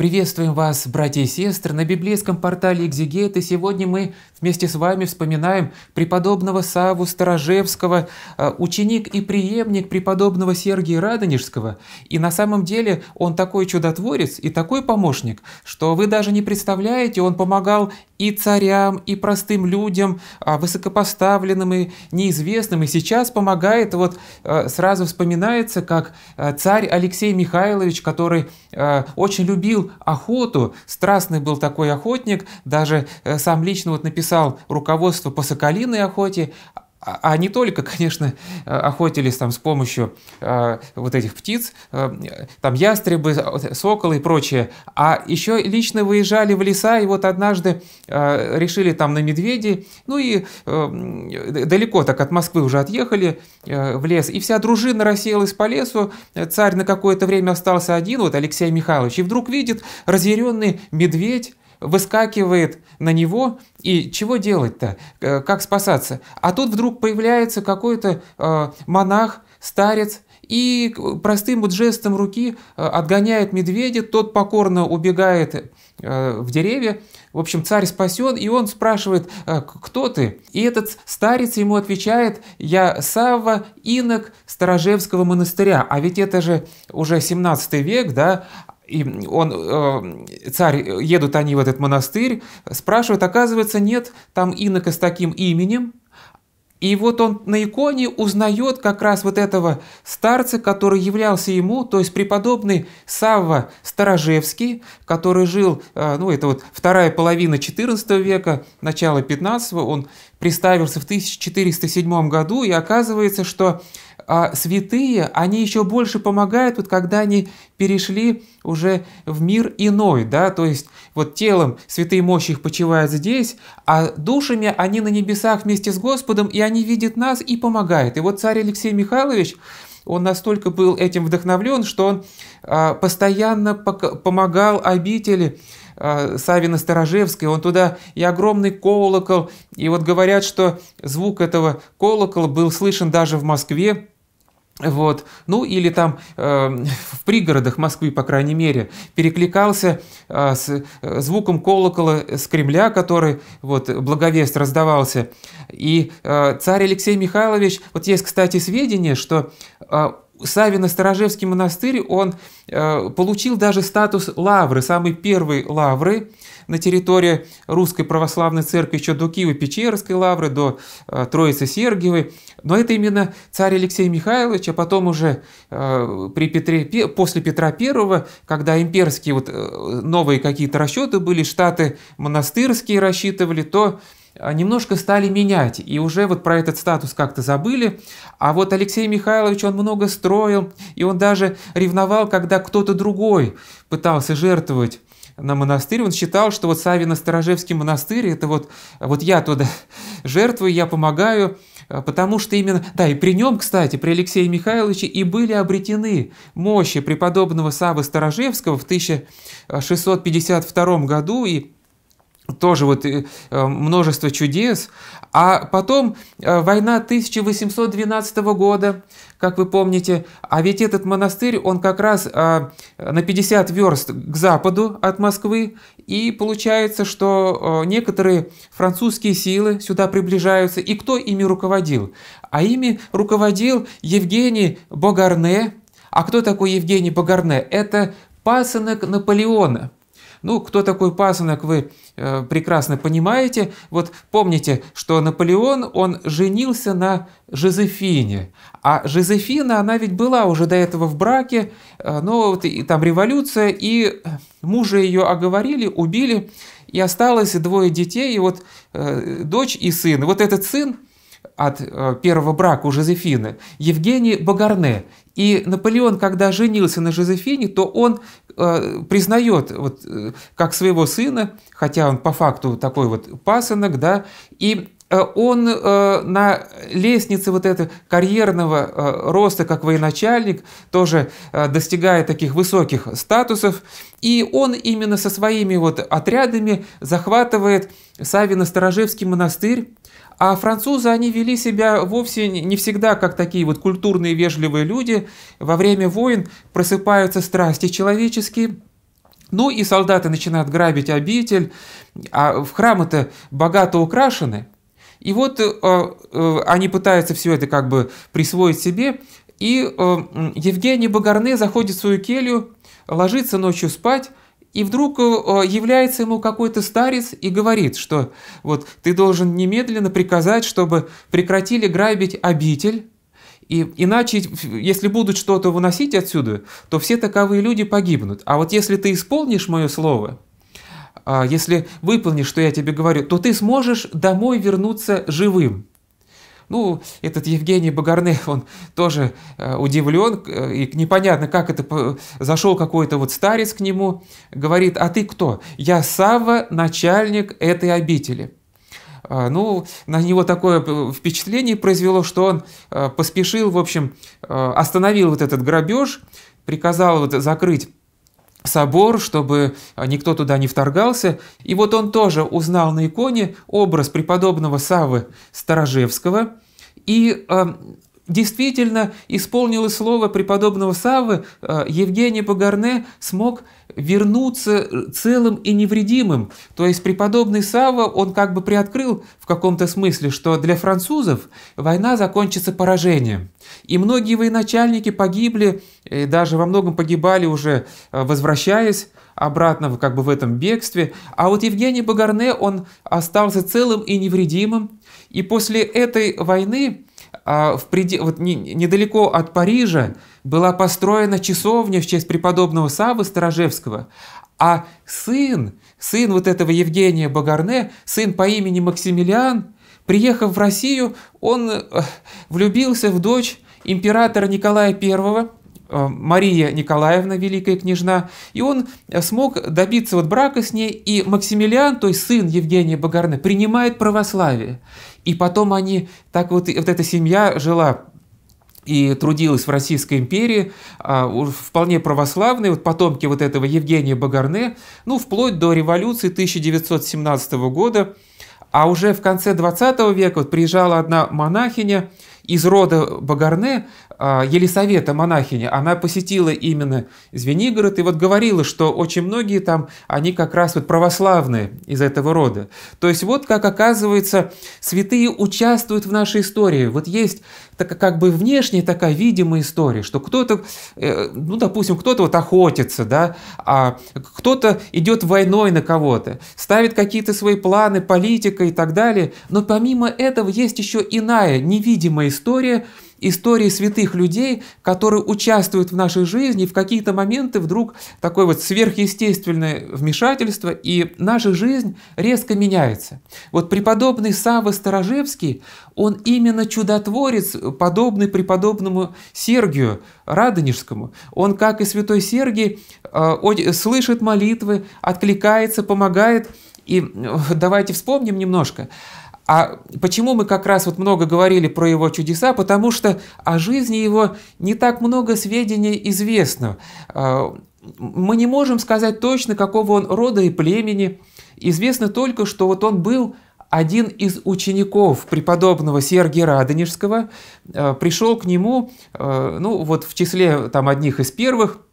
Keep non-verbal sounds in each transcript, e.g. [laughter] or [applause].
Приветствуем вас, братья и сестры, на библейском портале «Экзегет», и сегодня мы вместе с вами вспоминаем преподобного Саву Старожевского, э, ученик и преемник преподобного Сергия Радонежского. И на самом деле он такой чудотворец и такой помощник, что вы даже не представляете, он помогал и царям, и простым людям, а высокопоставленным и неизвестным, и сейчас помогает, вот э, сразу вспоминается, как э, царь Алексей Михайлович, который Э, очень любил охоту, страстный был такой охотник, даже э, сам лично вот написал руководство по соколиной охоте, а, а не только, [laughs] конечно, э, охотились там с помощью э, вот этих птиц, э, там ястребы, а, соколы и прочее, а еще лично выезжали в леса, и вот однажды э, решили там на медведей, ну и э, далеко так от Москвы уже отъехали э, в лес, и вся дружина рассеялась по лесу, э, царь на какое-то время остался один, вот Алексей Михайлович, и вдруг видит разъяренный медведь, выскакивает на него, и чего делать-то, э, как спасаться? А тут вдруг появляется какой-то э, монах, старец, и простым вот жестом руки э, отгоняет медведя, тот покорно убегает в деревья. В общем, царь спасен, и он спрашивает, кто ты? И этот старец ему отвечает, я Савва, инок Сторожевского монастыря. А ведь это же уже 17 век, да? И он, э, царь, едут они в этот монастырь, спрашивают, оказывается, нет, там инока с таким именем. И вот он на иконе узнает как раз вот этого старца, который являлся ему, то есть преподобный Савва Старожевский, который жил, э, ну это вот вторая половина XIV века, начало XV, он приставился в 1407 году, и оказывается, что а, святые, они еще больше помогают, вот когда они перешли уже в мир иной, да, то есть вот телом святые мощи их почивают здесь, а душами они на небесах вместе с Господом, и они видят нас и помогают. И вот царь Алексей Михайлович, он настолько был этим вдохновлен, что он а, постоянно помогал обители а, Савина Старожевской, он туда и огромный колокол, и вот говорят, что звук этого колокола был слышен даже в Москве, вот. Ну или там э, [laughs] в пригородах Москвы, по крайней мере, перекликался э, с э, звуком колокола с Кремля, который вот благовест раздавался. И э, царь Алексей Михайлович, вот есть, кстати, сведения, что э, Савино-Сторожевский монастырь, он э, получил даже статус лавры, самой первой лавры на территории Русской Православной Церкви, еще до Киева-Печерской лавры, до э, Троицы Сергиевой. Но это именно царь Алексей Михайлович, а потом уже э, при Петре, после Петра I, когда имперские вот, э, новые какие-то расчеты были, штаты монастырские рассчитывали, то э, а, немножко стали менять, и уже вот про этот статус как-то забыли. А вот Алексей Михайлович, он много строил, и он даже ревновал, когда кто-то другой пытался жертвовать на монастырь, он считал, что вот Савино-Сторожевский монастырь, это вот, вот я туда [laughs] жертвую, я помогаю, а, потому что именно, да, и при нем, кстати, при Алексее Михайловиче и были обретены мощи преподобного Савы Сторожевского в 1652 году, и тоже вот э, э, множество чудес. А потом э, война 1812 года, как вы помните, а ведь этот монастырь, он как раз на 50 верст к западу от Москвы, и получается, что некоторые французские силы сюда приближаются, и кто ими руководил? А ими руководил Евгений Богарне. А кто такой Евгений Богарне? Это пасынок Наполеона – ну, кто такой пасынок, вы э, прекрасно понимаете. Вот помните, что Наполеон, он женился на Жозефине. А Жозефина, она ведь была уже до этого в браке, э, но вот и, там революция, и мужа ее оговорили, убили, и осталось двое детей, и вот э, дочь и сын. Вот этот сын, от э, первого брака у Жозефины, Евгений Багарне. И Наполеон, когда женился на Жозефине, то он э, признает вот, э, как своего сына, хотя он по факту такой вот пасынок, да, и э, он э, на лестнице вот этого карьерного э, роста как военачальник тоже э, достигает таких высоких статусов, и он именно со своими вот отрядами захватывает Савино-Сторожевский монастырь, а французы, они вели себя вовсе не всегда как такие вот культурные, вежливые люди. Во время войн просыпаются страсти человеческие, ну и солдаты начинают грабить обитель, а в храмы-то богато украшены. И вот э, э они пытаются все это как бы присвоить себе. И э, Евгений Багарне заходит в свою келью, ложится ночью спать, и вдруг э, э, является ему какой-то старец и говорит, что вот ты должен немедленно приказать, чтобы прекратили грабить обитель, и иначе, если будут что-то выносить отсюда, то все таковые люди погибнут. А вот если ты исполнишь мое слово, а, если выполнишь, что я тебе говорю, то ты сможешь домой вернуться живым. Ну, этот Евгений Багарных, [laughs] он тоже э, удивлен, э, и непонятно, как это, зашел какой-то вот старец к нему, говорит, а ты кто? Я Сава, начальник этой обители. А, ну, на него такое э, впечатление произвело, что он поспешил, в общем, остановил вот этот грабеж, приказал вот закрыть собор, чтобы а, никто туда не вторгался. И вот он тоже узнал на иконе образ преподобного Савы Старожевского, и а, Действительно, исполнилось слово преподобного Савы, э, Евгений Пагарне смог вернуться э, целым и невредимым. То есть преподобный Сава, он как бы приоткрыл в каком-то смысле, что для французов война закончится поражением. И многие военачальники погибли, и э, даже во многом погибали уже возвращаясь обратно как бы в этом бегстве. А вот Евгений Багарне, он остался целым и невредимым. И после этой войны а в пред... вот недалеко от Парижа была построена часовня в честь преподобного Савы Сторожевского, а сын, сын вот этого Евгения Багарне, сын по имени Максимилиан, приехав в Россию, он э, влюбился в дочь императора Николая Первого Э, Мария Николаевна, великая княжна, и он э, смог добиться вот брака с ней, и Максимилиан, то есть сын Евгения Багарны, принимает православие. И потом они, так вот, вот эта семья жила и трудилась в Российской империи, а, вполне православные, вот потомки вот этого Евгения Багарне, ну, вплоть до революции 1917 года, а уже в конце 20 века вот приезжала одна монахиня из рода Багарне, а, Елисавета, монахиня, она посетила именно Звенигород и вот говорила, что очень многие там, они как раз вот православные из этого рода. То есть вот как оказывается, святые участвуют в нашей истории. Вот есть так, как бы внешняя такая видимая история, что кто-то, э, ну, допустим, кто-то вот охотится, да, а кто-то идет войной на кого-то, ставит какие-то свои планы, политика и так далее. Но помимо этого есть еще иная невидимая история – истории святых людей, которые участвуют в нашей жизни, и в какие-то моменты вдруг такое вот сверхъестественное вмешательство, и наша жизнь резко меняется. Вот преподобный Савва Старожевский, он именно чудотворец, подобный преподобному Сергию Радонежскому. Он, как и святой Сергий, э, слышит молитвы, откликается, помогает. И давайте вспомним немножко. А почему мы как раз вот много говорили про его чудеса? Потому что о жизни его не так много сведений известно. А, мы не можем сказать точно, какого он рода и племени. Известно только, что вот он был один из учеников преподобного Сергия Радонежского, а, пришел к нему, а, ну вот в числе там одних из первых –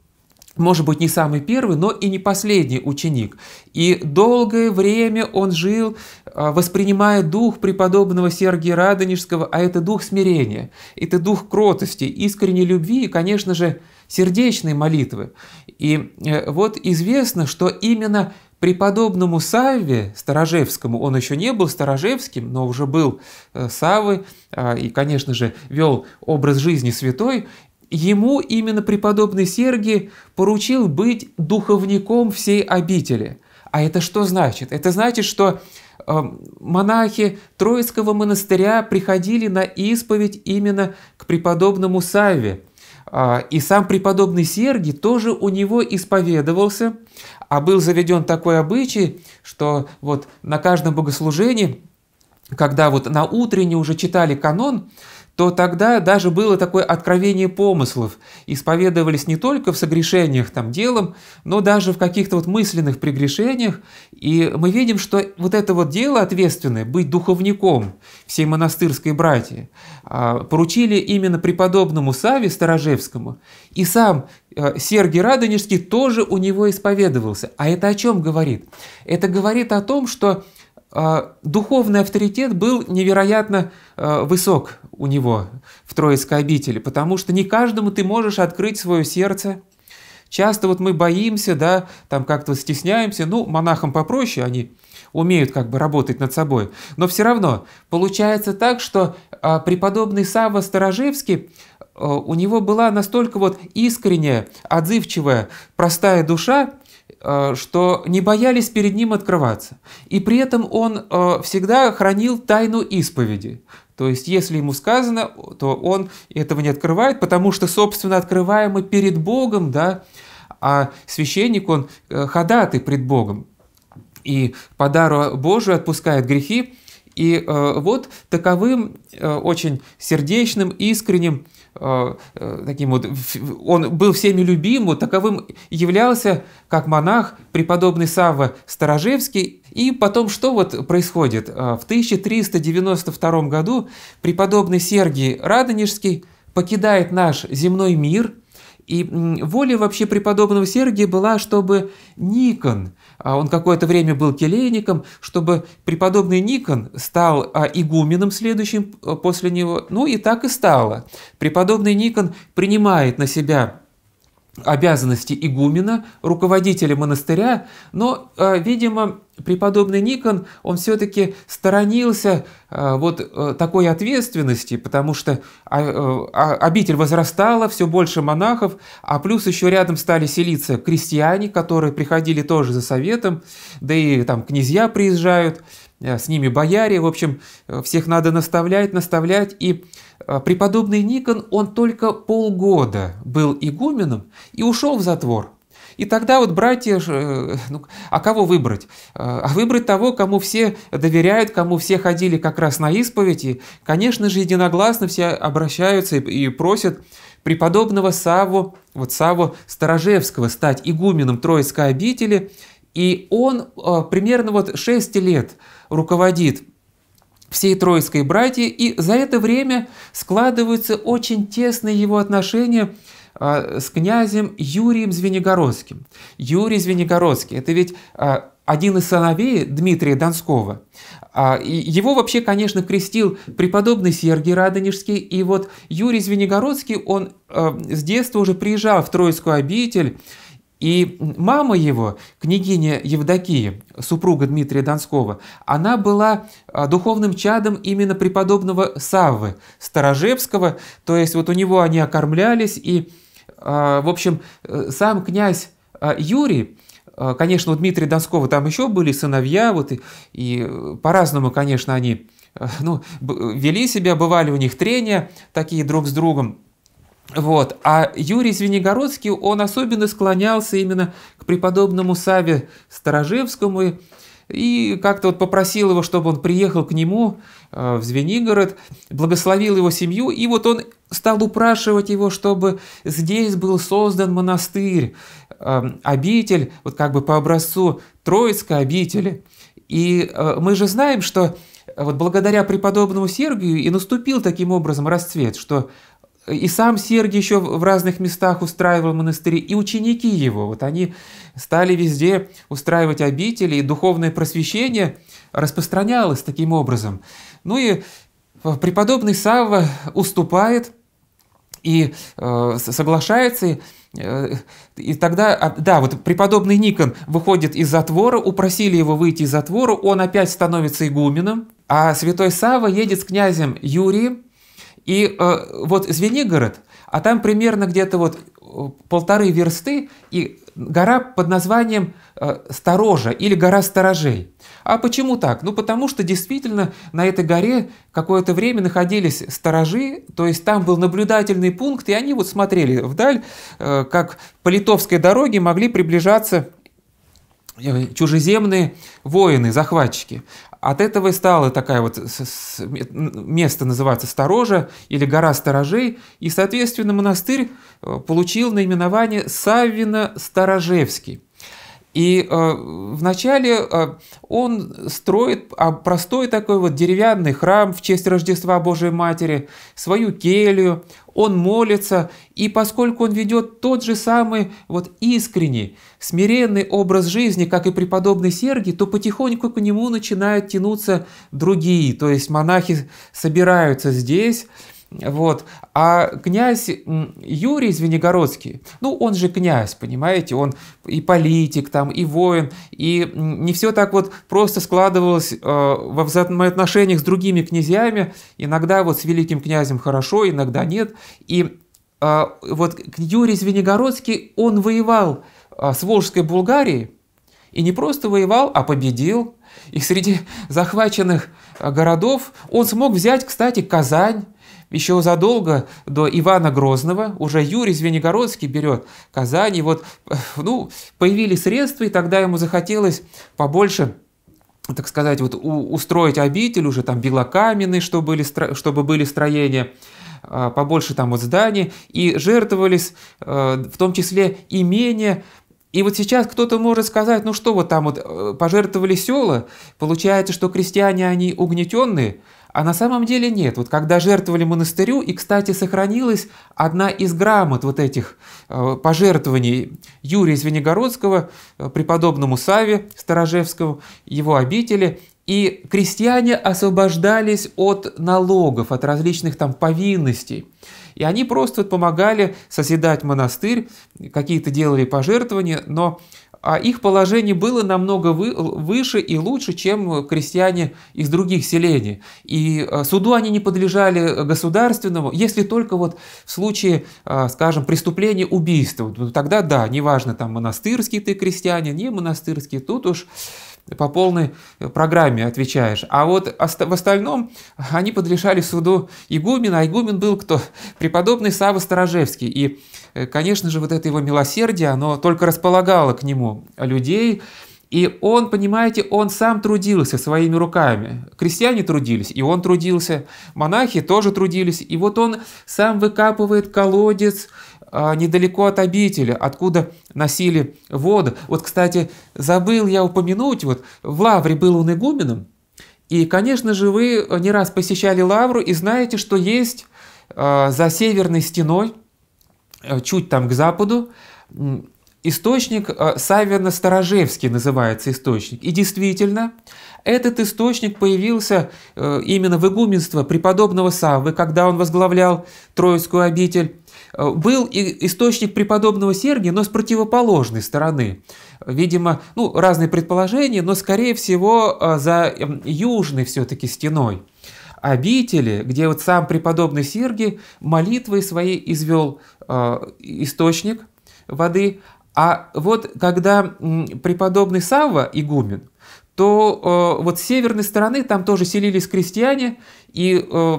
может быть, не самый первый, но и не последний ученик. И долгое время он жил, а, воспринимая дух преподобного Сергия Радонежского, а это дух смирения, это дух кротости, искренней любви и, конечно же, сердечной молитвы. И э, вот известно, что именно преподобному Савве Старожевскому, он еще не был Старожевским, но уже был э, Савы а, и, конечно же, вел образ жизни святой, Ему именно преподобный Сергий поручил быть духовником всей обители. А это что значит? Это значит, что эм, монахи Троицкого монастыря приходили на исповедь именно к преподобному Савве. А, и сам преподобный Сергий тоже у него исповедовался, а был заведен такой обычай, что вот на каждом богослужении, когда вот на утренне уже читали канон, то тогда даже было такое откровение помыслов, исповедовались не только в согрешениях там делом, но даже в каких-то вот мысленных прегрешениях, и мы видим, что вот это вот дело ответственное, быть духовником всей монастырской братьи, а, поручили именно преподобному Саве старожевскому, и сам э, Сергий Радонежский тоже у него исповедовался. А это о чем говорит? Это говорит о том, что а, духовный авторитет был невероятно э, высок у него в Троицкой обители, потому что не каждому ты можешь открыть свое сердце. Часто вот мы боимся, да, там как-то стесняемся, ну, монахам попроще, они умеют как бы работать над собой, но все равно получается так, что а, преподобный Сава Старожевский, а, э, у него была настолько вот искренняя, отзывчивая, простая душа, Э, что не боялись перед ним открываться. И при этом он э, всегда хранил тайну исповеди. То есть, если ему сказано, то он этого не открывает, потому что, собственно, открываемый перед Богом, да, а священник, он э, ходатай пред Богом. И по дару Божию отпускает грехи. И вот таковым очень сердечным, искренним Э, э, таким вот, он был всеми любим, вот таковым являлся, как монах, преподобный Савва Старожевский. И потом что вот происходит? Э, в 1392 году преподобный Сергий Радонежский покидает наш земной мир, и воля вообще преподобного Сергия была, чтобы Никон – а Он какое-то время был келейником, чтобы преподобный Никон стал а, игуменом следующим э, после него. Ну и так и стало. Преподобный Никон принимает на себя обязанности игумена, руководителя монастыря, но, э, видимо, преподобный Никон, он все-таки сторонился э, вот э, такой ответственности, потому что а, а, обитель возрастала, все больше монахов, а плюс еще рядом стали селиться крестьяне, которые приходили тоже за советом, да и там князья приезжают, с ними бояре, в общем, всех надо наставлять, наставлять, и а, преподобный Никон, он только полгода был игуменом и ушел в затвор. И тогда вот братья, э, ну, а кого выбрать? А, а выбрать того, кому все доверяют, кому все ходили как раз на исповеди. Конечно же, единогласно все обращаются и просят преподобного Саву, вот Саву Старожевского стать игуменом Троицкой обители. И он а, примерно вот 6 лет руководит всей троицкой братьи и за это время складываются очень тесные его отношения а, с князем Юрием Звенигородским. Юрий Звенигородский – это ведь а, один из сыновей Дмитрия Донского. А, его вообще, конечно, крестил преподобный Сергий Радонежский, и вот Юрий Звенигородский, он с детства уже приезжал в Троицкую обитель, и мама его, княгиня Евдокия, супруга Дмитрия Донского, она была а, духовным чадом именно преподобного Саввы Старожевского, то есть вот у него они окормлялись, и, а, в общем, э, сам князь а, Юрий, конечно, у Дмитрия Донского там еще были сыновья, вот и, и э, по-разному, конечно, они э, ну, вели себя, бывали у них трения такие друг с другом, вот. А Юрий Звенигородский, он особенно склонялся именно к преподобному Саве Сторожевскому и как-то вот попросил его, чтобы он приехал к нему э, в Звенигород, благословил его семью, и вот он стал упрашивать его, чтобы здесь был создан монастырь, э, обитель, вот как бы по образцу Троицкой обители. И э, мы же знаем, что вот благодаря преподобному Сергию и наступил таким образом расцвет, что и сам Сергий еще в разных местах устраивал монастыри, и ученики его. Вот они стали везде устраивать обители, и духовное просвещение распространялось таким образом. Ну и э, преподобный Савва уступает и э, соглашается, и э, тогда, а, да, вот преподобный Никон выходит из затвора, упросили его выйти из затвора, он опять становится игуменом, а святой Сава едет с князем Юрием и э, вот Звенигород, а там примерно где-то вот э, полторы версты и гора под названием э, Сторожа или гора Сторожей. А почему так? Ну потому что действительно на этой горе какое-то время находились сторожи, то есть там был наблюдательный пункт, и они вот смотрели вдаль, э, как по литовской дороге могли приближаться э, чужеземные воины, захватчики. От этого и стало такая вот место называется Сторожа или гора Сторожей, и, соответственно, монастырь э, получил наименование Саввино-Сторожевский. И э, вначале э, он строит а, простой такой вот деревянный храм в честь Рождества Божией Матери, свою келью, он молится, и поскольку он ведет тот же самый вот искренний, смиренный образ жизни, как и преподобный Сергий, то потихоньку к нему начинают тянуться другие, то есть монахи собираются здесь, вот. А князь Юрий Звенигородский, ну, он же князь, понимаете, он и политик там, и воин, и не все так вот просто складывалось э, во взаимоотношениях с другими князьями, иногда вот с великим князем хорошо, иногда нет, и э, вот Юрий Звенигородский, он воевал э, с Волжской Булгарией, и не просто воевал, а победил, и среди захваченных э, городов он смог взять, кстати, Казань, еще задолго до Ивана Грозного, уже Юрий Звенигородский берет Казань, и вот, э, ну, появились средства, и тогда ему захотелось побольше так сказать, вот у, устроить обитель уже там белокаменный, что были, чтобы были строения, а, побольше там вот зданий, и жертвовались э, в том числе имения, и вот сейчас кто-то может сказать, ну что вот там вот э, пожертвовали села, получается, что крестьяне они угнетенные, а на самом деле нет. Вот когда жертвовали монастырю, и, кстати, сохранилась одна из грамот вот этих э, пожертвований Юрия Звенигородского э, преподобному Саве Старожевскому, его обители, и крестьяне освобождались от налогов, от различных там повинностей. И они просто вот помогали соседать монастырь, какие-то делали пожертвования, но а их положение было намного вы, выше и лучше, чем крестьяне из других селений. И э, суду они не подлежали э, государственному, если только вот в случае, э, скажем, преступления убийства. Ну, тогда да, неважно, там монастырские ты крестьяне, не монастырские, тут уж по полной программе отвечаешь. А вот в остальном они подлежали суду игумена, а игумен был кто? Преподобный Сава Сторожевский. И Э, конечно же, вот это его милосердие, оно только располагало к нему людей, и он, понимаете, он сам трудился своими руками. Крестьяне трудились, и он трудился, монахи тоже трудились. И вот он сам выкапывает колодец а, недалеко от обители, откуда носили воду. Вот, кстати, забыл я упомянуть, вот в Лавре был он игуменом, и, конечно же, вы не раз посещали Лавру и знаете, что есть а, за северной стеной – Э, чуть там к западу, источник э, Саверно-Сторожевский называется источник. И действительно, этот источник появился э, именно в игуменство преподобного Саввы, когда он возглавлял Троицкую обитель. Был и источник преподобного Сергия, но с противоположной стороны. Видимо, ну, разные предположения, но, скорее всего, за южной все-таки стеной обители, где вот сам преподобный Сергий молитвой своей извел э, источник воды. А вот когда преподобный Савва, игумен, то э, вот с северной стороны там тоже селились крестьяне, и, э,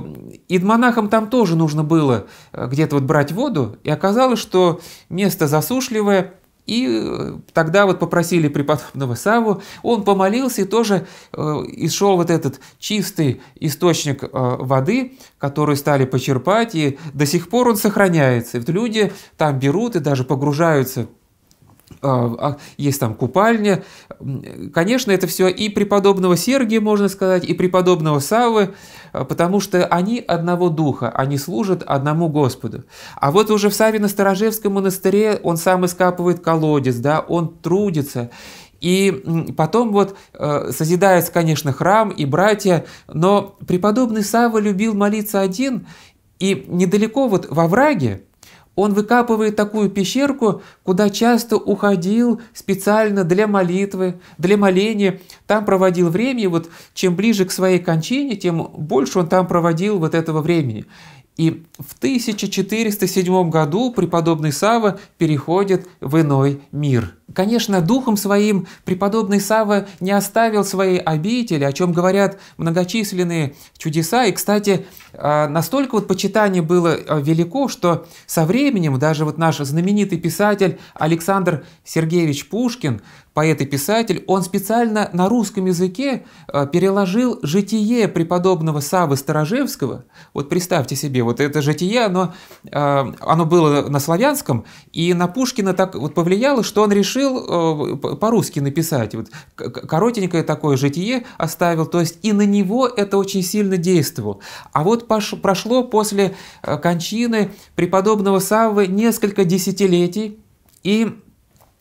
и монахам там тоже нужно было э, где-то вот брать воду, и оказалось, что место засушливое, и э, тогда вот попросили преподобного Саву, он помолился и тоже э, и шел вот этот чистый источник э, воды, который стали почерпать, и до сих пор он сохраняется. И вот люди там берут и даже погружаются а, а, есть там купальня. Конечно, это все и преподобного Сергия, можно сказать, и преподобного Савы, а, потому что они одного духа, они служат одному Господу. А вот уже в савино старожевском монастыре он сам искапывает колодец, да, он трудится, и потом вот э, созидается, конечно, храм и братья, но преподобный Сава любил молиться один, и недалеко вот во враге, он выкапывает такую пещерку, куда часто уходил специально для молитвы, для моления. Там проводил время, и вот чем ближе к своей кончине, тем больше он там проводил вот этого времени. И в 1407 году преподобный Сава переходит в иной мир. Конечно, духом своим преподобный Сава не оставил своей обители, о чем говорят многочисленные чудеса. И, кстати, а, настолько вот почитание было а, велико, что со временем даже вот наш знаменитый писатель Александр Сергеевич Пушкин, поэт и писатель, он специально на русском языке а, переложил житие преподобного Савы Сторожевского. Вот представьте себе, вот это житие, оно, э, оно было на славянском, и на Пушкина так вот повлияло, что он решил э, по-русски написать. Вот коротенькое такое житие оставил, то есть и на него это очень сильно действовало. А вот прошло после э, кончины преподобного Саввы несколько десятилетий, и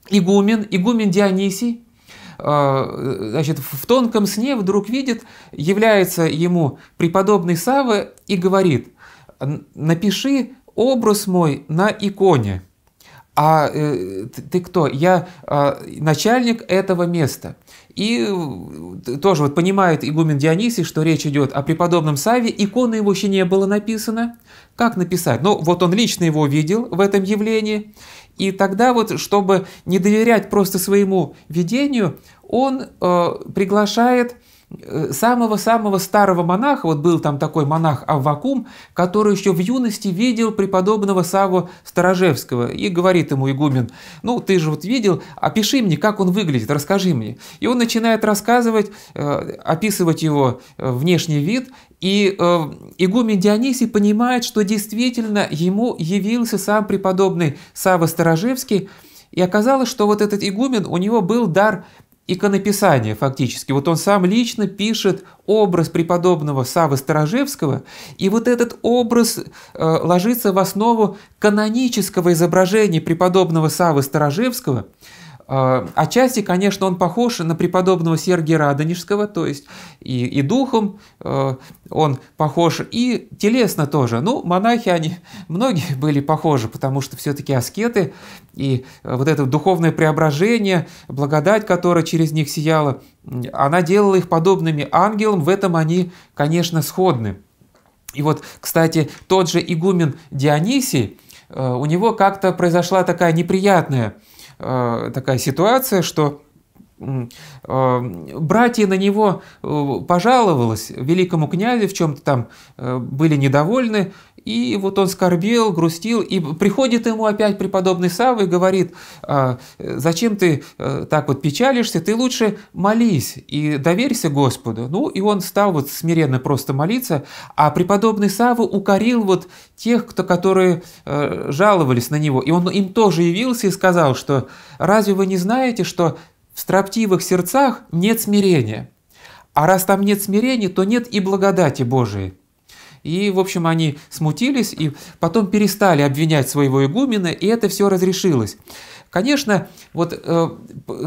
игумен, игумен Дионисий, значит, в тонком сне вдруг видит, является ему преподобный Савва и говорит, напиши образ мой на иконе. А э, ты, кто? Я э, начальник этого места. И э, тоже вот понимает игумен Дионисий, что речь идет о преподобном Саве, иконы его еще не было написано. Как написать? Ну, вот он лично его видел в этом явлении. И тогда вот, чтобы не доверять просто своему видению, он э, приглашает Э, самого-самого старого монаха, вот был там такой монах Аввакум, который еще в юности видел преподобного Саву Старожевского, и говорит ему игумен, ну ты же вот видел, опиши мне, как он выглядит, расскажи мне. И он начинает рассказывать, э, описывать его э, внешний вид, и э, игумен Дионисий понимает, что действительно ему явился сам преподобный Сава Старожевский, и оказалось, что вот этот игумен, у него был дар иконописание фактически. Вот он сам лично пишет образ преподобного Савы Старожевского, и вот этот образ э, ложится в основу канонического изображения преподобного Савы Старожевского. А, отчасти, конечно, он похож на преподобного Сергия Радонежского, то есть и, и духом э, он похож, и телесно тоже. Ну, монахи, они многие были похожи, потому что все-таки аскеты и э, вот это духовное преображение, благодать, которая через них сияла, она делала их подобными ангелам, в этом они, конечно, сходны. И вот, кстати, тот же игумен Дионисий, э, у него как-то произошла такая неприятная Э, такая ситуация, что э, братья на него э, пожаловалось великому князю в чем-то там были недовольны, и вот он скорбел, грустил, и приходит ему опять преподобный Савва и говорит, «А, э, зачем ты э, так вот печалишься, ты лучше молись и доверься Господу. Ну, и он стал вот смиренно просто молиться, а преподобный Савва укорил вот тех, кто, которые э, жаловались на него. И он им тоже явился и сказал, что разве вы не знаете, что в строптивых сердцах нет смирения? А раз там нет смирения, то нет и благодати Божией. И, в общем, они смутились и потом перестали обвинять своего игумена, и это все разрешилось. Конечно, вот э,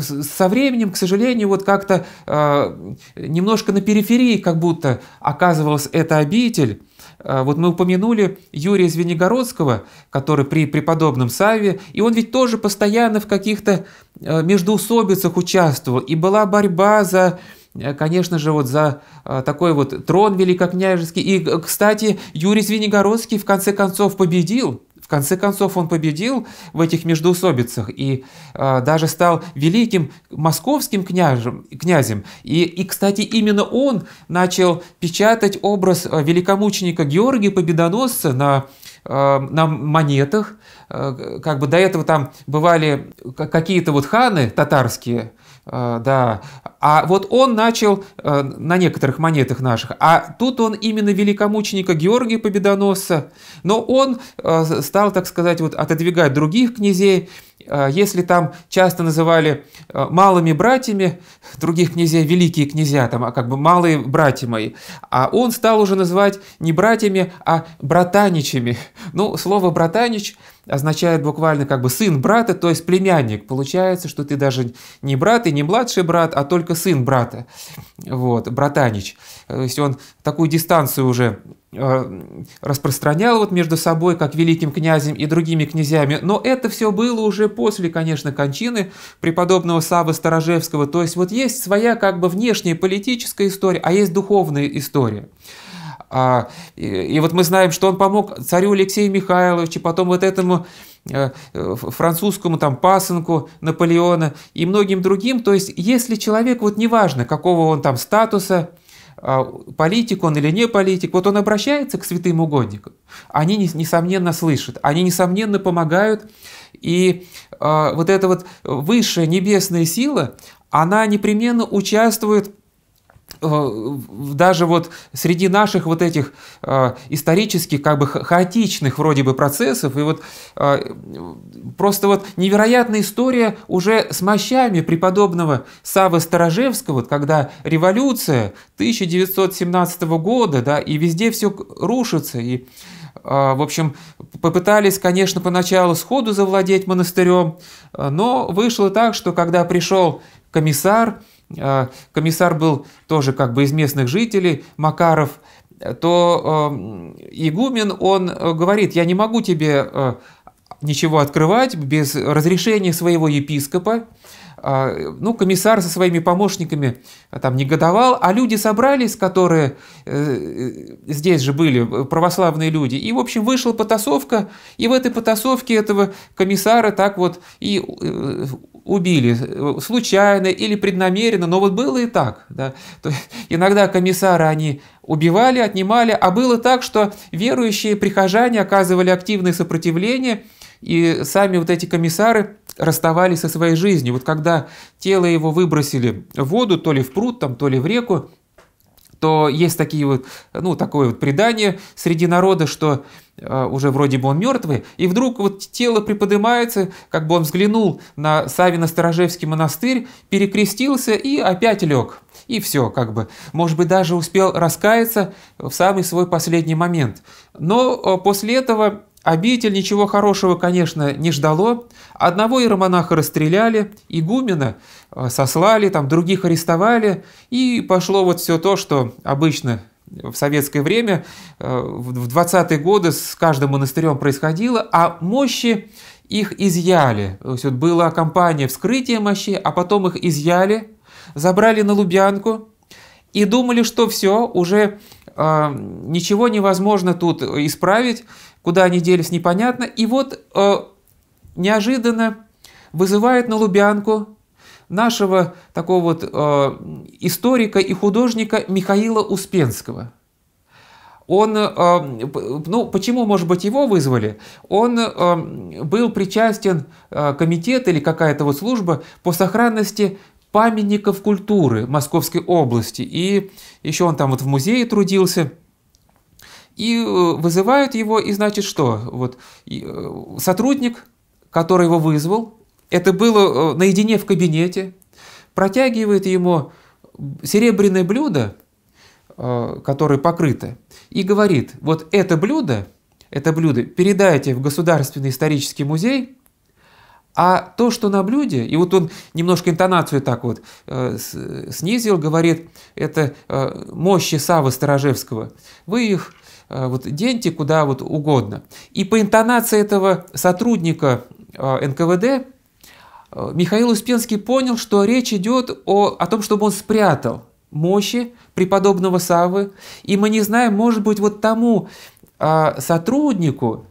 со временем, к сожалению, вот как-то э, немножко на периферии как будто оказывалась эта обитель. Э, вот мы упомянули Юрия Звенигородского, который при преподобном Саве, и он ведь тоже постоянно в каких-то э, междоусобицах участвовал, и была борьба за Э, конечно же, вот за э, такой вот трон великокняжеский. И, э, кстати, Юрий Звенигородский в конце концов победил. В конце концов он победил в этих междуусобицах и э, даже стал великим московским княжем, князем. И, и, кстати, именно он начал печатать образ великомученика Георгия Победоносца на на монетах. Как бы до этого там бывали какие-то вот ханы татарские, а, да. А вот он начал э, на некоторых монетах наших, а тут он именно великомученика Георгия Победоносца, но он э, стал, так сказать, вот отодвигать других князей, а, если там часто называли а, малыми братьями других князей, великие князья, там, а как бы малые братья мои, а он стал уже называть не братьями, а братаничами. Ну, слово «братанич» означает буквально как бы сын брата, то есть племянник. Получается, что ты даже не брат и не младший брат, а только сын брата. Вот, братанич. То есть он такую дистанцию уже Э, распространял вот между собой, как великим князем и другими князьями, Но это все было уже после, конечно, кончины преподобного Савы Сторожевского. То есть вот есть своя как бы внешняя политическая история, а есть духовная история. А, и, и вот мы знаем, что он помог царю Алексею Михайловичу, потом вот этому э, французскому там пасынку Наполеона и многим другим. То есть, если человек, вот неважно, какого он там статуса, а, политик он или не политик, вот он обращается к святым угодникам, они, несомненно, слышат, они, несомненно, помогают, и а, вот эта вот высшая небесная сила, она непременно участвует Э, даже вот среди наших вот этих э, исторических, как бы хаотичных вроде бы процессов, и вот э, просто вот невероятная история уже с мощами преподобного Савы Старожевского вот когда революция 1917 года, да, и везде все рушится, и в общем, попытались, конечно, поначалу сходу завладеть монастырем, но вышло так, что когда пришел комиссар, а, комиссар был тоже как бы из местных жителей, Макаров, то а, игумен, он э, говорит, я не могу тебе э, ничего открывать без разрешения своего епископа. А, ну, комиссар со своими помощниками э, там негодовал, а люди собрались, которые здесь же были, православные люди. И, в общем, вышла потасовка, и в этой потасовке этого комиссара так вот и убили э, случайно или преднамеренно, но вот было и так. Да? То есть иногда комиссары они убивали, отнимали, а было так, что верующие прихожане оказывали активное сопротивление, и сами вот эти комиссары расставались со своей жизнью. Вот когда тело его выбросили в воду, то ли в пруд, там, то ли в реку, то есть такие вот, ну, такое вот предание среди народа, что э, уже вроде бы он мертвый, и вдруг вот тело приподнимается, как бы он взглянул на Савино-Сторожевский монастырь, перекрестился и опять лег. И все, как бы. Может быть, даже успел раскаяться в самый свой последний момент. Но э, после этого Обитель ничего хорошего, конечно, не ждало. Одного иеромонаха расстреляли, игумена э, сослали, там других арестовали, и пошло вот все то, что обычно в советское время, э, в 20-е годы с каждым монастырем происходило, а мощи их изъяли. То есть вот была кампания вскрытия мощи, а потом их изъяли, забрали на Лубянку и думали, что все, уже э, ничего невозможно тут исправить, куда они делись, непонятно. И вот э, неожиданно вызывает на Лубянку нашего такого вот э, историка и художника Михаила Успенского. Он, э, ну, почему, может быть, его вызвали? Он э, был причастен э, комитет или какая-то вот служба по сохранности памятников культуры Московской области. И еще он там вот в музее трудился – и э, вызывают его, и значит что? Вот э, сотрудник, который его вызвал, это было э, наедине в кабинете, протягивает ему серебряное блюдо, которое покрыто, и говорит, вот это блюдо, это блюдо передайте в Государственный исторический музей, а то, что на блюде, и вот он немножко интонацию так вот снизил, говорит, это мощи Савы Сторожевского, вы их Э, вот деньте куда вот угодно. И по интонации этого сотрудника э, НКВД э, Михаил Успенский понял, что речь идет о, о том, чтобы он спрятал мощи преподобного Савы, и мы не знаем, может быть, вот тому а, сотруднику,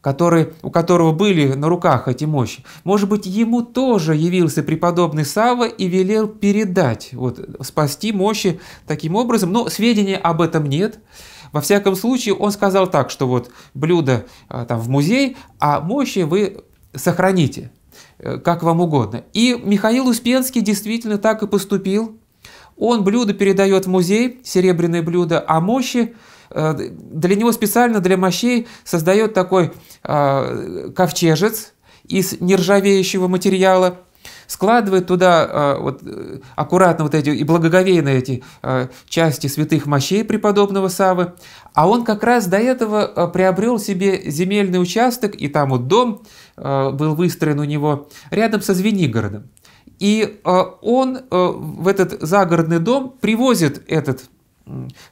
который, у которого были на руках эти мощи, может быть, ему тоже явился преподобный Сава и велел передать, вот, спасти мощи таким образом. Но сведения об этом нет. Во всяком случае, он сказал так, что вот блюдо а, там в музей, а мощи вы сохраните, э, как вам угодно. И Михаил Успенский действительно так и поступил. Он блюдо передает в музей, серебряное блюдо, а мощи э, для него специально для мощей создает такой а, ковчежец из нержавеющего материала – складывает туда а, вот, э, аккуратно вот эти и благоговейные эти а, части святых мощей преподобного Савы, а он как раз до этого а, приобрел себе земельный участок, и там вот дом был выстроен у него рядом со Звенигородом. И он в этот загородный дом привозит этот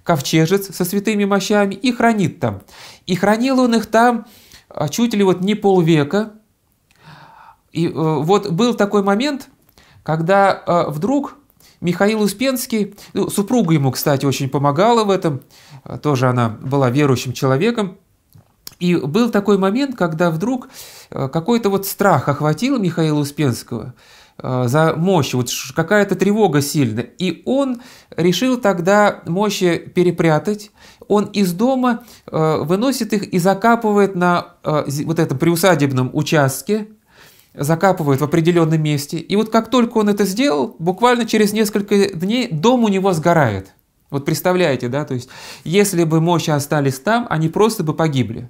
ковчежец со святыми мощами и хранит там. И хранил он их там чуть ли вот не полвека, и э, вот был такой момент, когда э, вдруг Михаил Успенский, ну, супруга ему, кстати, очень помогала в этом, э, тоже она была верующим человеком, и был такой момент, когда вдруг какой-то вот страх охватил Михаила Успенского за мощь, вот какая-то тревога сильная. И он решил тогда мощи перепрятать. Он из дома выносит их и закапывает на вот этом приусадебном участке, закапывают в определенном месте. И вот как только он это сделал, буквально через несколько дней дом у него сгорает. Вот представляете, да, то есть если бы мощи остались там, они просто бы погибли.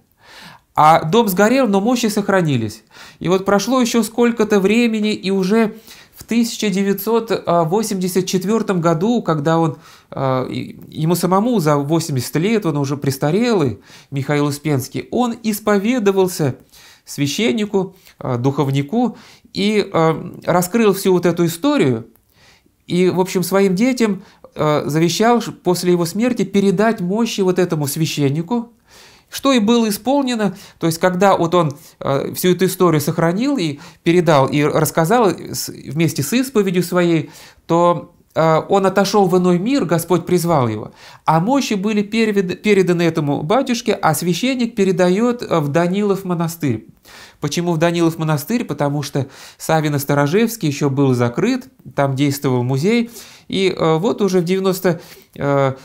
А дом сгорел, но мощи сохранились. И вот прошло еще сколько-то времени, и уже в 1984 году, когда он, э, ему самому за 80 лет, он уже престарелый, Михаил Успенский, он исповедовался – священнику, э, духовнику, и э, раскрыл всю вот эту историю, и, в общем, своим детям э, завещал после его смерти передать мощи вот этому священнику, что и было исполнено, то есть когда вот он всю эту историю сохранил и передал и рассказал вместе с исповедью своей, то Э, он отошел в иной мир, Господь призвал его, а мощи были переданы этому батюшке, а священник передает э, в Данилов монастырь. Почему в Данилов монастырь? Потому что Савино Сторожевский еще был закрыт, там действовал музей, и э, вот уже в, 90, в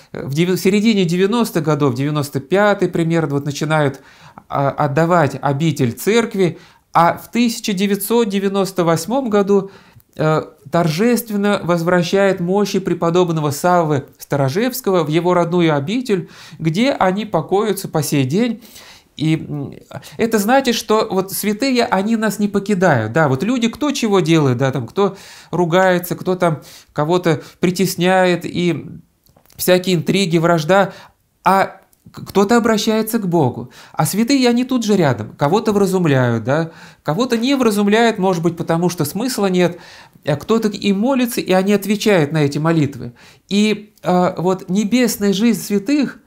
середине 90-х годов, 95-й примерно, вот начинают а, отдавать обитель церкви, а в 1998 году Э, торжественно возвращает мощи преподобного Саввы Старожевского в его родную обитель, где они покоятся по сей день. И это значит, что вот святые, они нас не покидают, да, вот люди кто чего делает, да, там кто ругается, кто там кого-то притесняет и всякие интриги, вражда, а кто-то обращается к Богу, а святые, они тут же рядом, кого-то вразумляют, да, кого-то не вразумляют, может быть, потому что смысла нет, а кто-то и молится, и они отвечают на эти молитвы. И э, вот небесная жизнь святых,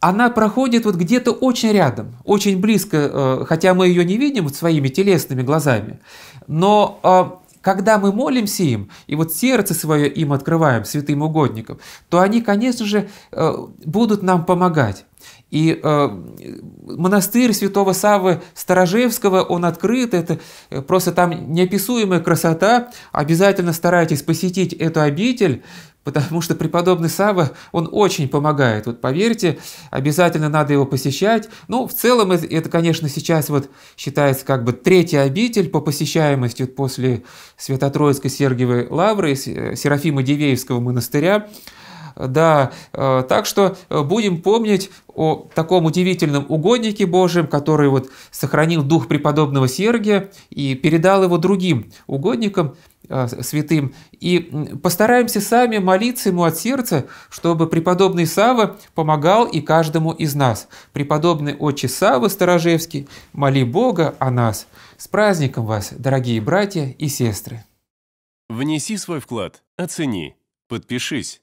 она проходит вот где-то очень рядом, очень близко, э, хотя мы ее не видим вот своими телесными глазами, но э, когда мы молимся им, и вот сердце свое им открываем, святым угодникам, то они, конечно же, э, будут нам помогать. И э, монастырь святого Савы Старожевского, он открыт, это э, просто там неописуемая красота. Обязательно старайтесь посетить эту обитель, потому что преподобный Сава, он очень помогает, вот поверьте, обязательно надо его посещать. Ну, в целом, это, это конечно, сейчас вот считается как бы третья обитель по посещаемости вот после Свято-Троицкой Сергиевой Лавры, э, Серафима Дивеевского монастыря. Да, э, так что э, будем помнить о таком удивительном угоднике Божьем, который вот сохранил дух преподобного Сергия и передал его другим угодникам, э, святым. И постараемся сами молиться ему от сердца, чтобы преподобный Сава помогал и каждому из нас. Преподобный отче Сава Старожевский, моли Бога о нас. С праздником вас, дорогие братья и сестры! Внеси свой вклад, оцени, подпишись